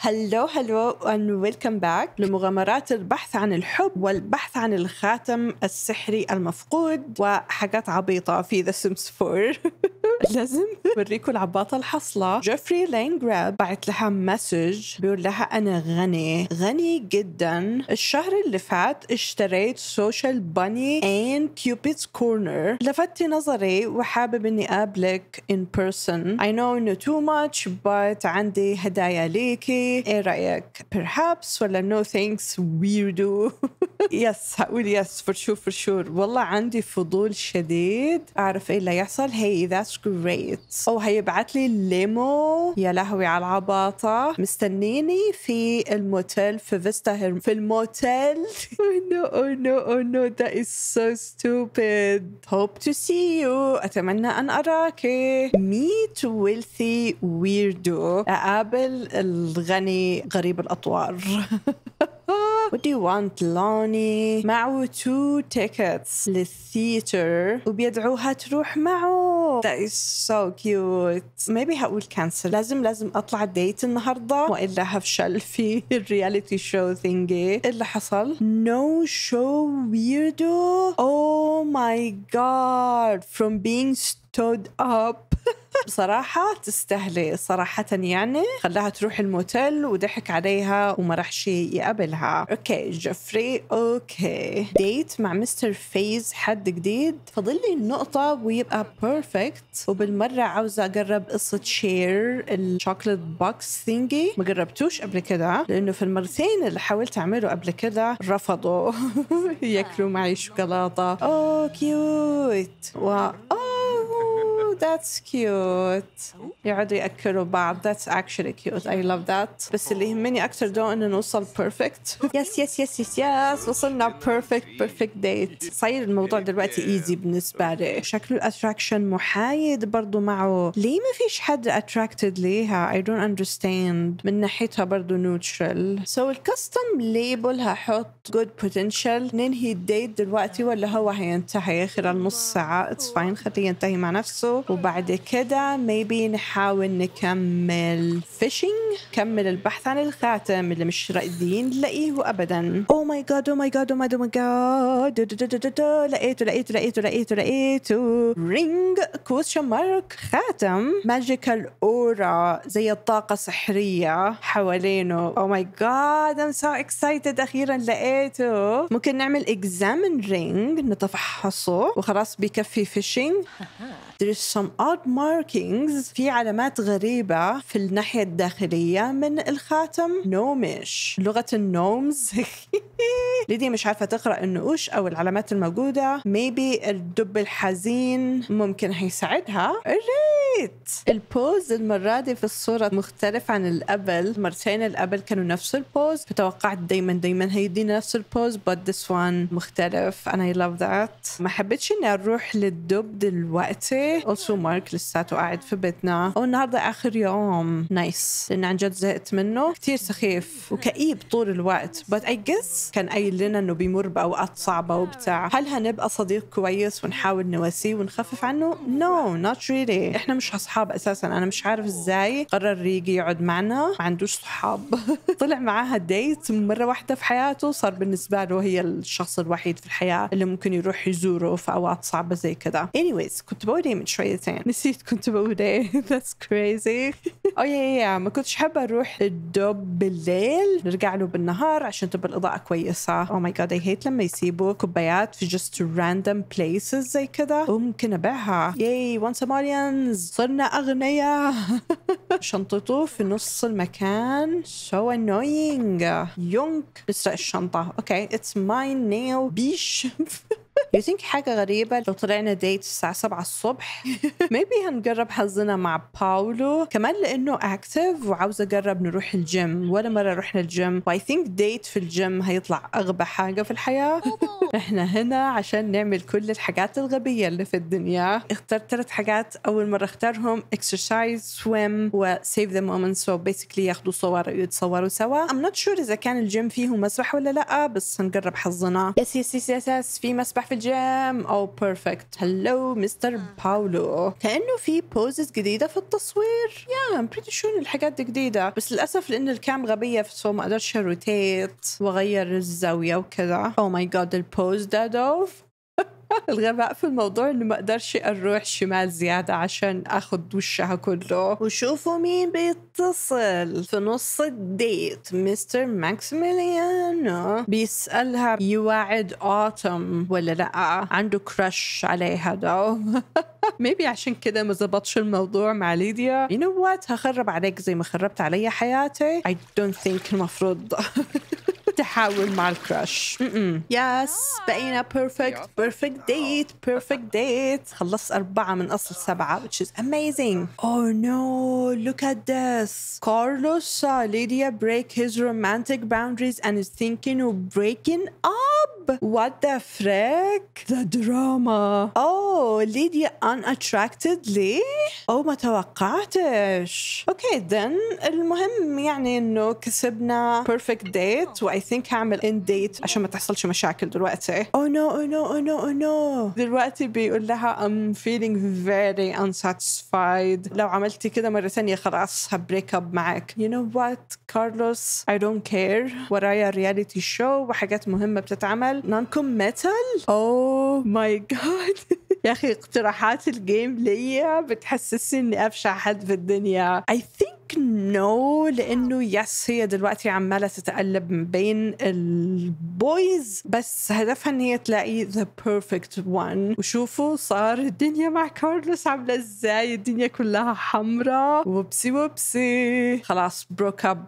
هلو هلو and ويلكم باك لمغامرات البحث عن الحب والبحث عن الخاتم السحري المفقود وحاجات عبيطة في ذا Sims 4 لازم وريكم العباطه الحصله جيفري لين جراب بعت لها مسج بيقول لها انا غني غني جدا الشهر اللي فات اشتريت سوشيال باني اند كيوبيدز كورنر لفتي نظري وحابب اني اقابلك ان بيرسون اي نو انه تو ماتش بس عندي هدايا ليكي ايه رايك perhaps ولا نو ثانكس ويردو يس هقول يس فور شور فور شور والله عندي فضول شديد اعرف ايه اللي يحصل هي ذاتس او هيبعت لي الليمو يا لهوي على العباطة مستنيني في الموتيل في فيستا هيرم في الموتيل نو نو نو ذا از سو ستوبيد هوب تو سي يو أتمنى أن أراك ميت ويلثي ويردو أقابل الغني غريب الأطوار What do you want لوني معه two tickets للثيتر وبيدعوها تروح معه اوه ذات از سو كيوت ميبي هقول كانسل لازم لازم اطلع ديت النهارده والا هفشل في الرياليتي شو ثينجي اللي حصل نو شو ويردو Oh ماي جاد from being stood up بصراحة تستاهلي صراحة يعني خلاها تروح الموتيل وضحك عليها وما راحش يقابلها اوكي جفري اوكي ديت مع مستر فيز حد جديد فضلي لي النقطة ويبقى بيرفكت بيرفكت وبالمره عاوزه اجرب قصه شير الشوكليت بوكس ثينجي ما جربتوش قبل كده لانه في المرتين اللي حاولت اعمله قبل كده رفضوا ياكلوا معي شوكولاته اوه كيوت و آه، that's cute يقعدوا ياكلوا بعض that's actually cute I love that بس اللي يهمني اكثر دو انه نوصل perfect يس يس يس يس يس وصلنا perfect perfect date صاير الموضوع دلوقتي ايزي بالنسبه لي شكل الاتراكشن محايد برضه معه ليه ما فيش حد attracted ليها I don't understand من ناحيتها برضه neutral so الكاستم ليبل هحط good potential ننهي الديت دلوقتي ولا هو هينتهي خلال نص ساعه it's fine خليه ينتهي مع نفسه وبعد كده ميبي نحاول نكمل فيشنج نكمل البحث عن الخاتم اللي مش راضيين نلاقيه ابدا او ماي جاد او ماي جاد او ماي جاد لقيته لقيته لقيته لقيته لقيته رينج كويشن مارك خاتم ماجيكال اورا زي الطاقه سحريه حوالينه او ماي جاد ام سو اكسايتد اخيرا لقيته ممكن نعمل اكزامن رينج نتفحصه وخلاص بيكفي فيشنج There is some odd markings في علامات غريبة في الناحية الداخلية من الخاتم نومش لغة النومز ليديا مش عارفة تقرأ النقوش أو العلامات الموجودة maybe الدب الحزين ممكن هيساعدها حبيت البوز المرة دي في الصورة مختلف عن القبل مرتين القبل كانوا نفس البوز فتوقعت دايما دايما هيدي نفس البوز but this one مختلف and I love that ما حبيتش اني اروح للدب دلوقتي also مارك لساته قاعد في بيتنا والنهاردة اخر يوم نايس nice. لان عن جد زهقت منه كثير سخيف وكئيب طول الوقت but I guess كان قايل لنا انه بيمر باوقات صعبة وبتاع هل هنبقى صديق كويس ونحاول نواسيه ونخفف عنه؟ no not really احنا مش مش اصحاب اساسا انا مش عارف ازاي قرر يجي يقعد معنا ما عندوش صحاب طلع معاها ديت مره واحده في حياته صار بالنسبه له هي الشخص الوحيد في الحياه اللي ممكن يروح يزوره في اوقات صعبه زي كذا anyways كنت بقول ايه من شويتين نسيت كنت بقول ايه that's crazy او يا يا ما كنتش حابه اروح الدوب بالليل نرجع له بالنهار عشان تبقى الاضاءه كويسه او ماي جاد اي هيت لما يسيبوا كوبايات في just random places زي كذا وممكن ابيعها ياي وان سوماليانز صرنا أغنياء شنطته في نص المكان so annoying يونك بسرق الشنطة اوكي okay. it's my nail بيش يو ثينك حاجه غريبه لو طلعنا ديت الساعه 7 الصبح ميبي هنجرب حظنا مع باولو كمان لانه اكتف وعاوزه اجرب نروح الجيم ولا مره رحنا الجيم واي ثينك ديت في الجيم هيطلع اغبى حاجه في الحياه احنا هنا عشان نعمل كل الحاجات الغبيه اللي في الدنيا اخترت ثلاث حاجات اول مره اختارهم اكسرسايز سويم و ذا the سو so ياخدوا صور ويتصوروا سوا I'm not sure اذا كان الجيم فيه مسبح ولا لا بس هنجرب حظنا يس يس يس, يس في مسبح في الجيم او بيرفكت هلو مستر باولو كانه في بوزز جديده في التصوير يا ام بريتي شون الحاجات دي جديده بس للاسف لان الكام غبيه فسو ما قدرتش اروتيت واغير الزاويه وكذا او ماي جاد البوز ده دوف الغباء في الموضوع انه ما اقدرش اروح شمال زياده عشان اخد وشها كله وشوفوا مين بيتصل في نص الديت مستر ماكسيميليانو بيسالها يواعد اوتم ولا لا عنده كراش عليها دوم ميبي عشان كده ما ظبطش الموضوع مع ليديا يو نو وات هخرب عليك زي ما خربت عليا حياتي I don't think المفروض the Howard Crush. mm -mm. yes a perfect perfect date perfect date خلصت أربعة من أصل سبعة which is amazing oh no look at this Carlos saw Lydia break his romantic boundaries and is thinking of breaking up وات ذا فريك ذا دراما اوه ليديا ان اتراكتد ليه؟ او ما توقعتش اوكي ذن المهم يعني انه كسبنا بيرفكت ديت واي ثينك هعمل ان ديت عشان ما تحصلش مشاكل دلوقتي Oh نو oh نو oh نو oh نو دلوقتي بيقول لها ام feeling very unsatisfied لو عملتي كده مرة ثانية خلاص هبريك اب معاك you know what كارلوس I don't care ورايا رياليتي شو وحاجات مهمة بتتعمل ميتال نانكم ميتال اوه ماي جاد يا اخي اقتراحات الجيم ليا بتحسسني اني افشع حد في الدنيا اي ثينك نو لانه يس هي دلوقتي عماله تتقلب بين البويز بس هدفها ان هي تلاقي ذا بيرفكت وان وشوفوا صار الدنيا مع كارلوس عامله ازاي الدنيا كلها حمراء وبسي وبسي خلاص بروك اب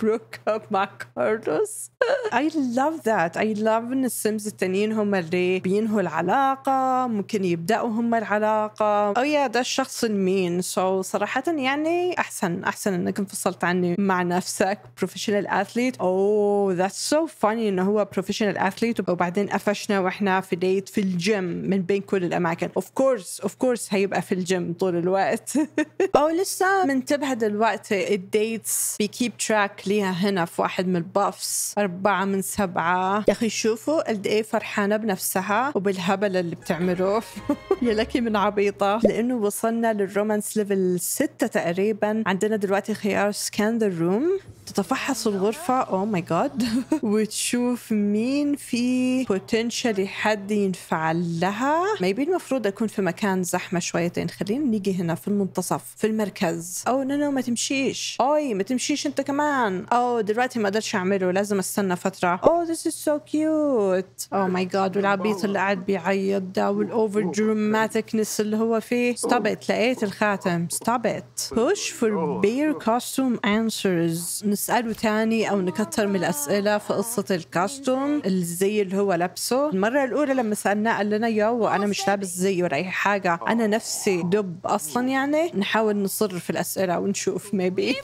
بروك اب مع كارلوس اي لاف ذات اي لاف ان السيمز التانيين هم اللي بينهوا العلاقة ممكن يبدأوا هم العلاقة أو oh يا ده الشخص المين سو so, صراحة يعني أحسن احسن انك انفصلت عني مع نفسك بروفيشنال اثليت اوه ذاتس سو فاني انه هو بروفيشنال اثليت وبعدين قفشنا واحنا في ديت في الجيم من بين كل الاماكن اوف كورس اوف كورس هيبقى في الجيم طول الوقت او لسه منتبهه دلوقتي الديتس بيكيب تراك ليها هنا في واحد من البافس أربعة من سبعة يا أخي شوفوا قد إيه فرحانة بنفسها وبالهبل اللي بتعملوه يا لكي من عبيطة لأنه وصلنا للرومانس ليفل ستة تقريبا عندنا عندنا دلوقتي خيار scan the room تتفحص الغرفة او ماي جاد وتشوف مين في بوتنشالي حد ينفع لها ميبي المفروض اكون في مكان زحمة شويتين خلينا نيجي هنا في المنتصف في المركز او oh نو ما تمشيش اوي ما تمشيش انت كمان او oh، دلوقتي ما أقدرش اعمله لازم استنى فترة اوه ذس از سو كيوت اوه ماي جاد والعبيط اللي قاعد بيعيط ده والاوفر دراماتيكنس اللي هو فيه ستوب ات لقيت الخاتم ستوب ات بوش فور بير كوستوم أنسرز نسأله تاني أو نكتر من الأسئلة في قصة الكاستوم الزي اللي هو لابسه المرة الأولى لما سألناه قال لنا يا وأنا مش لابس زي ولا أي حاجة أنا نفسي دب أصلا يعني نحاول نصر في الأسئلة ونشوف ميبي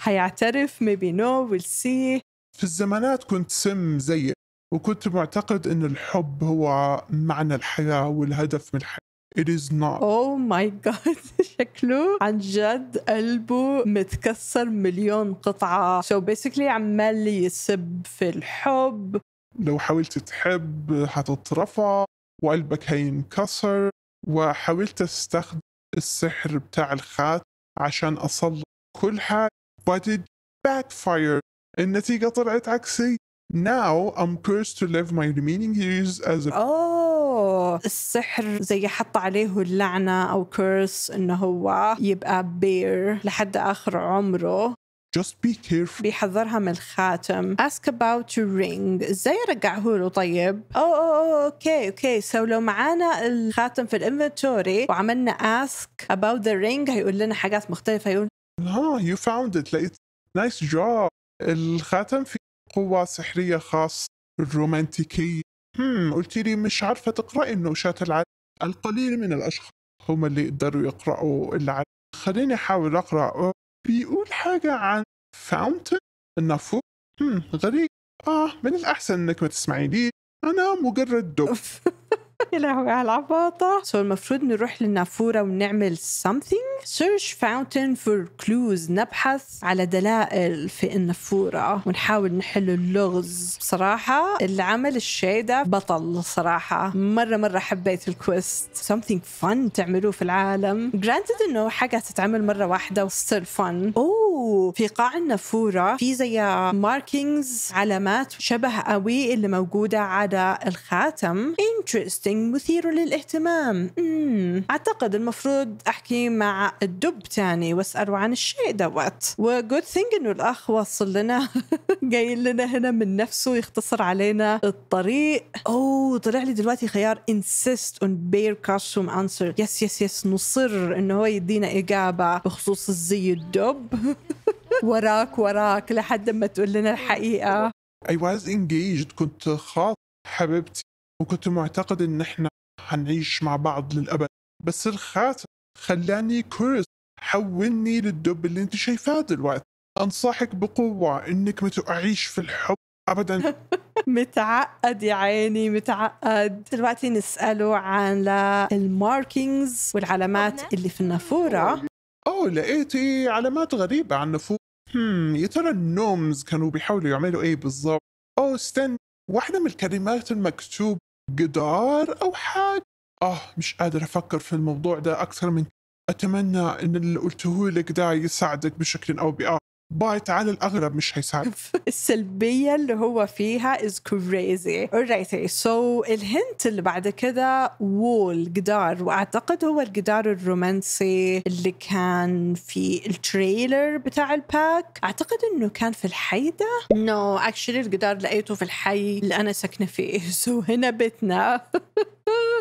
حيعترف ميبي نو ويل سي في الزمانات كنت سم زيك وكنت معتقد أن الحب هو معنى الحياة والهدف من الحياة It is not. Oh my god شكله عن جد قلبه متكسر مليون قطعة. So basically عمال يسب في الحب. لو حاولت تحب حتترفع وقلبك هينكسر وحاولت استخدم السحر بتاع الخات عشان أصل كل حاجة but it backfired النتيجة طلعت عكسية Now I'm cursed to live my remaining years as a اوه oh, السحر زي حط عليه اللعنه او كيرس انه هو يبقى بير لحد اخر عمره Just be careful. بيحذرها من الخاتم. Ask about your ring. ازاي رجعه له طيب؟ اوه اوه اوكي اوكي سو لو معانا الخاتم في الانفنتوري وعملنا ask about the ring هيقول لنا حاجات مختلفة هيقول ها ah, you found it. لقيت نايس جوب الخاتم في قوة سحرية خاصة الرومانتيكية هم قلت لي مش عارفة تقرأي النوشات العادية القليل من الأشخاص هم اللي يقدروا يقرأوا العادية خليني أحاول أقرأ بيقول حاجة عن فاونتن النافور هم غريب آه من الأحسن إنك ما تسمعيني أنا مجرد دب يا لهوي على العباطة سو so, المفروض نروح للنافورة ونعمل something search fountain for clues نبحث على دلائل في النافورة ونحاول نحل اللغز بصراحة اللي عمل الشيء ده بطل صراحة مرة مرة حبيت الكويست something fun تعملوه في العالم granted انه حاجة تتعمل مرة واحدة still fun اوه في قاع النافورة في زي ماركينجز علامات شبه قوي اللي موجودة على الخاتم interesting انترستنج مثير للاهتمام مم. أعتقد المفروض أحكي مع الدب تاني وأسأله عن الشيء دوت وجود ثينج إنه الأخ وصل لنا جاي لنا هنا من نفسه يختصر علينا الطريق أوه طلع لي دلوقتي خيار انسيست اون بير كاستوم انسر يس يس يس نصر إنه هو يدينا إجابة بخصوص الزي الدب وراك وراك لحد ما تقول لنا الحقيقة I was engaged كنت خاطب حبيبتي وكنت معتقد ان احنا حنعيش مع بعض للابد بس الخاتم خلاني كورس حولني للدب اللي انت شايفاه دلوقتي انصحك بقوه انك ما تعيش في الحب ابدا متعقد يا عيني متعقد دلوقتي نسأله عن الماركينجز والعلامات اللي في النافورة أوه لقيتي إيه؟ علامات غريبة على النافورة هم يا ترى النومز كانوا بيحاولوا يعملوا إيه بالظبط أوه استنى واحدة من الكلمات المكتوب جدار أو حاجة آه مش قادر أفكر في الموضوع ده أكثر من أتمنى إن اللي قلته لك ده يساعدك بشكل أو بآخر بايت على الاغلب مش هيساعد السلبيه اللي هو فيها از كريزي alrighty سو الهنت اللي بعد كده وول جدار واعتقد هو الجدار الرومانسي اللي كان في التريلر بتاع الباك اعتقد انه كان في الحي ده نو no, اكشلي الجدار لقيته في الحي اللي انا ساكنه فيه سو so, هنا بيتنا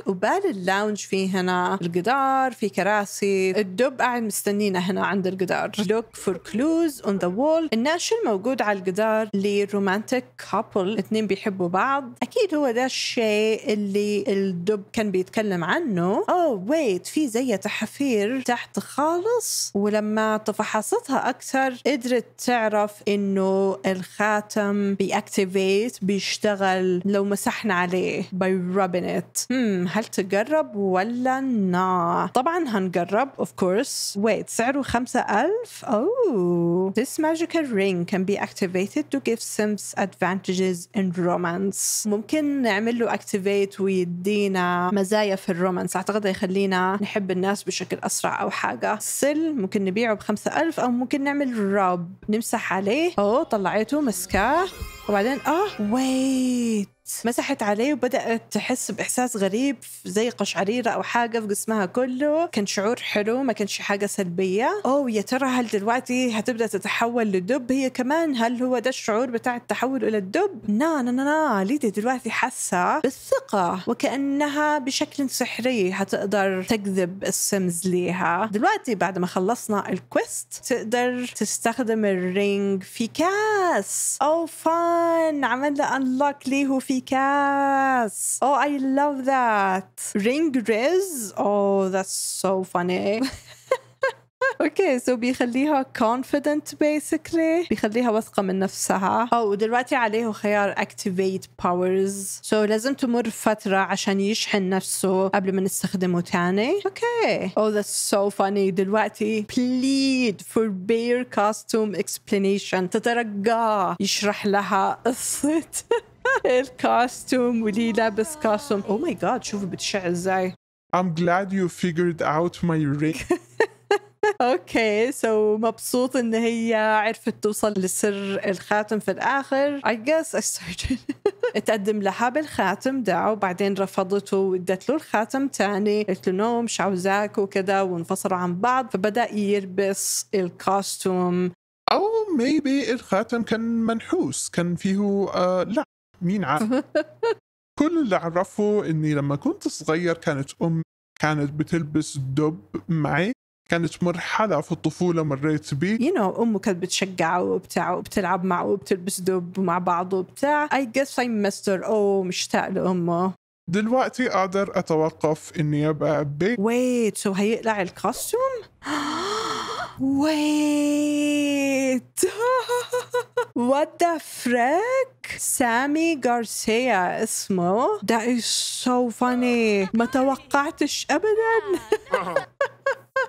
وبال اللاونج في هنا الجدار في كراسي الدب قاعد مستنينا هنا عند الجدار لوك فور كلوز اون ذا وول شو الموجود على الجدار لرومانتيك كابل اثنين بيحبوا بعض اكيد هو ده الشيء اللي الدب كان بيتكلم عنه اوه oh ويت في زي تحفير تحت خالص ولما تفحصتها اكثر قدرت تعرف انه الخاتم بيأكتيفيت بيشتغل لو مسحنا عليه باي rubbing it hmm, هل تجرب ولا نا طبعا هنجرب اوف كورس ويت سعره 5000 اوه This magical ring can be activated to give Sims advantages in romance ممكن نعمل له activate ويدينا مزايا في الرومانس اعتقد يخلينا نحب الناس بشكل اسرع او حاجه سل ممكن نبيعه ب 5000 او ممكن نعمل راب نمسح عليه اوه طلعته مسكاه وبعدين اه ويت مسحت عليه وبدات تحس باحساس غريب زي قشعريره او حاجه في جسمها كله كان شعور حلو ما كانش حاجه سلبيه أو يا ترى هل دلوقتي هتبدا تتحول لدب هي كمان هل هو ده الشعور بتاع التحول الى الدب نا نا نا, نا. ليدي دلوقتي حاسه بالثقه وكانها بشكل سحري هتقدر تكذب السمز ليها دلوقتي بعد ما خلصنا الكويست تقدر تستخدم الرينج في كاس او فان عملنا انلوك ليه في copycats. Oh, I love that. Ring Riz. Oh, that's so funny. Okay, so بيخليها confident basically بيخليها واثقه من نفسها او دلوقتي عليه خيار activate powers so لازم تمر فتره عشان يشحن نفسه قبل ما نستخدمه تاني Okay oh that's so funny دلوقتي plead for bare costume explanation تترقى يشرح لها قصه الكاستوم ولي لابس كاستوم او ماي جاد شوف بتشع ازاي I'm glad you figured out my ring اوكي سو so مبسوط ان هي عرفت توصل لسر الخاتم في الاخر I guess I started تقدم لها بالخاتم ده وبعدين رفضته وادت له الخاتم تاني قلت له نو مش عاوزاك وكذا وانفصلوا عن بعض فبدا يلبس الكاستوم او ميبي الخاتم كان منحوس كان فيه آه لا مين عارف كل اللي اعرفه اني لما كنت صغير كانت امي كانت بتلبس دب معي كانت مرحلة في الطفولة مريت بيه يو you know, أمه كانت بتشجعه وبتاع وبتلعب معه وبتلبس دب مع بعض وبتاع I guess I missed her أو مشتاق لأمه دلوقتي أقدر أتوقف إني أبقى بي ويت سو هيقلع الكاستوم Wait. وات ذا فريك سامي غارسيا اسمه that is so funny ما توقعتش ابدا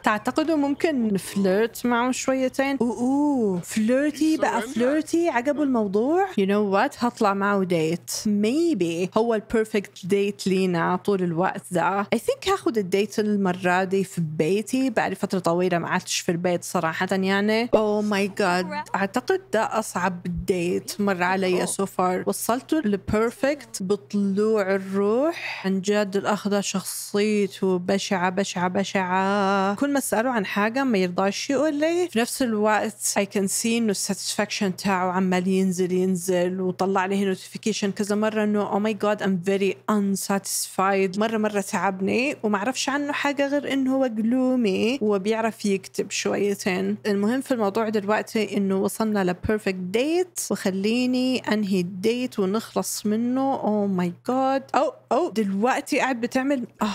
تعتقدوا ممكن نفلرت معه شويتين اوه فليرتي بقى فليرتي عقب الموضوع يو نو وات هطلع معه ديت ميبي هو البيرفكت ديت لينا طول الوقت ذا اي ثينك هاخد الديت المره دي في بيتي بعد فتره طويله ما عدتش في البيت صراحه يعني او ماي جاد اعتقد ده اصعب ديت مر علي سو oh. فار وصلته للبيرفكت بطلوع الروح عن جد الاخ ده شخصيته بشعه بشعه بشعه كل ما اساله عن حاجه ما يرضاش يقول لي في نفس الوقت اي كان سي انه الساتسفاكشن تاعه عمال ينزل ينزل وطلع لي نوتيفيكيشن كذا مره انه او ماي جاد ام فيري unsatisfied مره مره تعبني وما اعرفش عنه حاجه غير انه هو جلومي وبيعرف يكتب شويتين المهم في الموضوع دلوقتي انه وصلنا لبيرفكت ديت وخليني انهي الديت ونخلص منه او ماي جاد او او دلوقتي قاعد بتعمل اه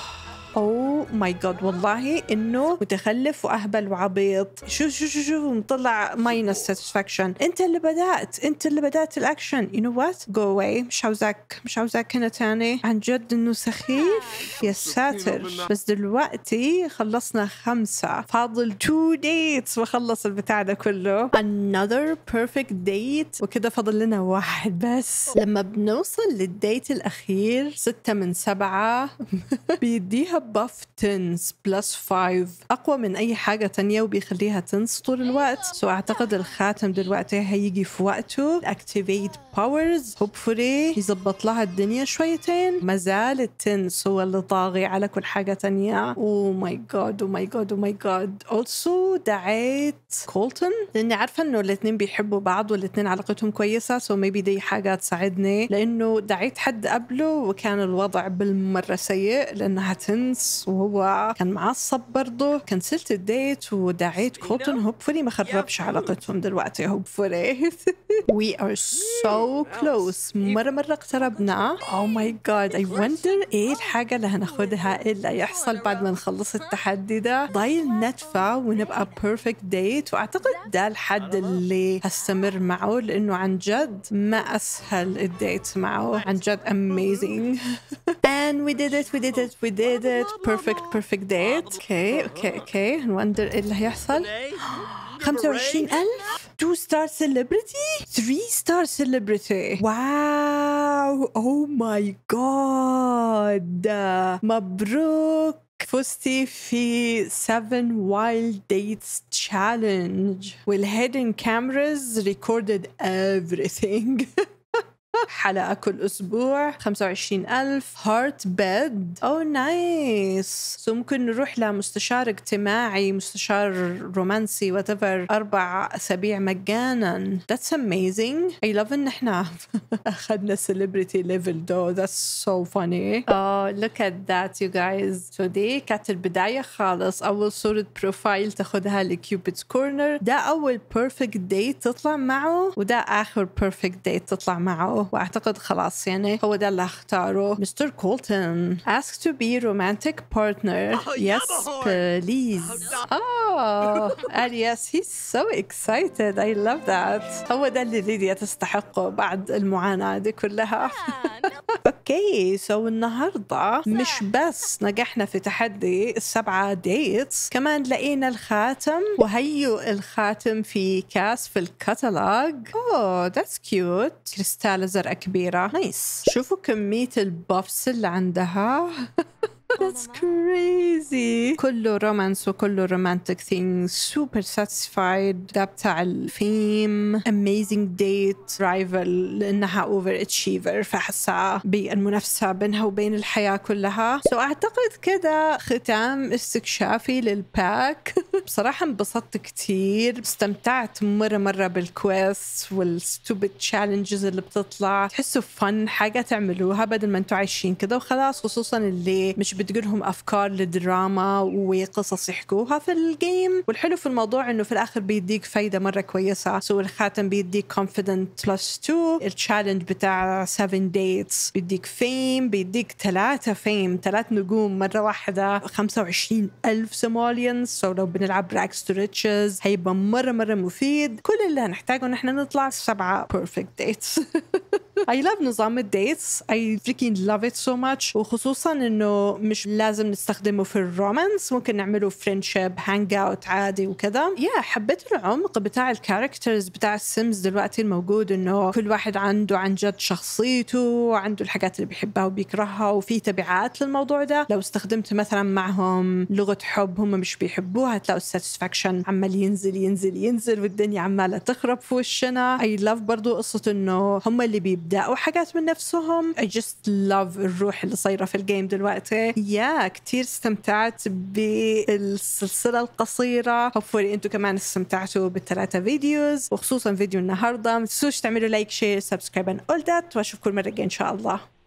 او ماي جاد والله انه متخلف واهبل وعبيط شو شو شو شو مطلع ماينس ساتسفاكشن انت اللي بدات انت اللي بدات الاكشن يو نو وات جو اواي مش عاوزاك مش عاوزاك هنا تاني عن جد انه سخيف يا ساتر بس دلوقتي خلصنا خمسه فاضل تو ديتس وخلص البتاع ده كله another perfect date وكده فاضل لنا واحد بس لما بنوصل للديت الاخير ستة من سبعة بيديها بف تنس بلس 5 اقوى من اي حاجه تانية وبيخليها تنس طول الوقت سو so اعتقد الخاتم دلوقتي هيجي في وقته اكتيفيت باورز هوبفولي يظبط لها الدنيا شويتين ما زال التنس هو اللي طاغي على كل حاجه تانية او ماي جاد او ماي جاد او ماي جاد اولسو دعيت كولتون لاني عارفه انه الاثنين بيحبوا بعض والاثنين علاقتهم كويسه سو so ميبي دي حاجه تساعدني لانه دعيت حد قبله وكان الوضع بالمره سيء لانها تنس برنس وهو كان معصب برضه كنسلت الديت ودعيت كولتون هوبفولي ما خربش علاقتهم دلوقتي هوبفولي وي ار سو كلوز مره مره اقتربنا او ماي جاد اي وندر ايه الحاجه اللي هناخدها إيه اللي هيحصل بعد ما نخلص التحدي ده ضايل ندفع ونبقى بيرفكت ديت واعتقد ده الحد اللي هستمر معه لانه عن جد ما اسهل الديت معه عن جد اميزنج And we did it, we did it, we did it. Perfect, perfect date. Okay, okay, okay. And wonder it'll Two-star celebrity? Three-star celebrity. Wow. Oh my god. Mabruk. Fusti Fi 7 Wild Dates Challenge. Will hidden cameras recorded everything. حلقة كل أسبوع 25000 هارت بيد أو نايس سو ممكن نروح لمستشار اجتماعي مستشار رومانسي وات أربع أسابيع مجانا ذاتس amazing I love إن إحنا أخذنا celebrity level though that's so funny oh look at that you guys so دي كانت البداية خالص أول صورة بروفايل تاخدها لكيوبيد's كورنر ده أول perfect date تطلع معه وده آخر perfect date تطلع معه اختاره واعتقد خلاص يعني هو ده اللي اختاره مستر كولتون ask to be romantic partner oh, yes please اه, نعم. آه، yes he's so excited I love that هو ده اللي ليديا تستحقه بعد المعاناة دي كلها اوكي سو النهارده مش بس نجحنا في تحدي السبعه ديتس كمان لقينا الخاتم وهيو الخاتم في كاس في الكتالوج اوه ذاتس كيوت كريستال زرقاء كبيره نايس nice. شوفوا كميه البفس اللي عندها That's crazy كله رومانس وكله رومانتك ثينج سوبر ساتيسفايد ده بتاع الفيم اميزنج ديت رايفل لانها اوفر اتشيفر فحاسة بالمنافسه بينها وبين الحياه كلها سو so اعتقد كده ختام استكشافي للباك بصراحه انبسطت كتير استمتعت مره مره بالكويست والستوبد تشالنجز اللي بتطلع تحسوا فن حاجه تعملوها بدل ما انتم عايشين كده وخلاص خصوصا اللي مش بتقولهم افكار لدراما وقصص يحكوها في الجيم والحلو في الموضوع انه في الاخر بيديك فايده مره كويسه سو الخاتم بيديك كونفيدنت بلس 2 التشالنج بتاع 7 ديتس بيديك فيم بيديك ثلاثه فيم ثلاث نجوم مره واحده 25 ألف سوماليانز سو لو بنلعب راكس تو ريتشز هيبقى مره مره مفيد كل اللي هنحتاجه ان احنا نطلع سبعه بيرفكت ديتس اي لاف نظام الديتس اي freaking لاف ات سو ماتش وخصوصا انه مش لازم نستخدمه في الرومانس ممكن نعمله فريندشيب هانج اوت عادي وكذا يا حبيت العمق بتاع الكاركترز بتاع السيمز دلوقتي الموجود انه كل واحد عنده عن جد شخصيته عنده الحاجات اللي بيحبها وبيكرهها وفي تبعات للموضوع ده لو استخدمت مثلا معهم لغه حب هم مش بيحبوها تلاقوا الساتسفاكشن عمال ينزل ينزل ينزل والدنيا عماله تخرب في وشنا اي لاف برضه قصه انه هم اللي بي بدأوا حاجات من نفسهم I just love الروح اللي صايره في الجيم دلوقتي يا كتير استمتعت بالسلسله القصيره hopefully انتو كمان استمتعتوا بالثلاثه فيديوز وخصوصا فيديو النهارده متنسوش تعملوا لايك شير سبسكرايب and all that واشوفكم الجاية ان شاء الله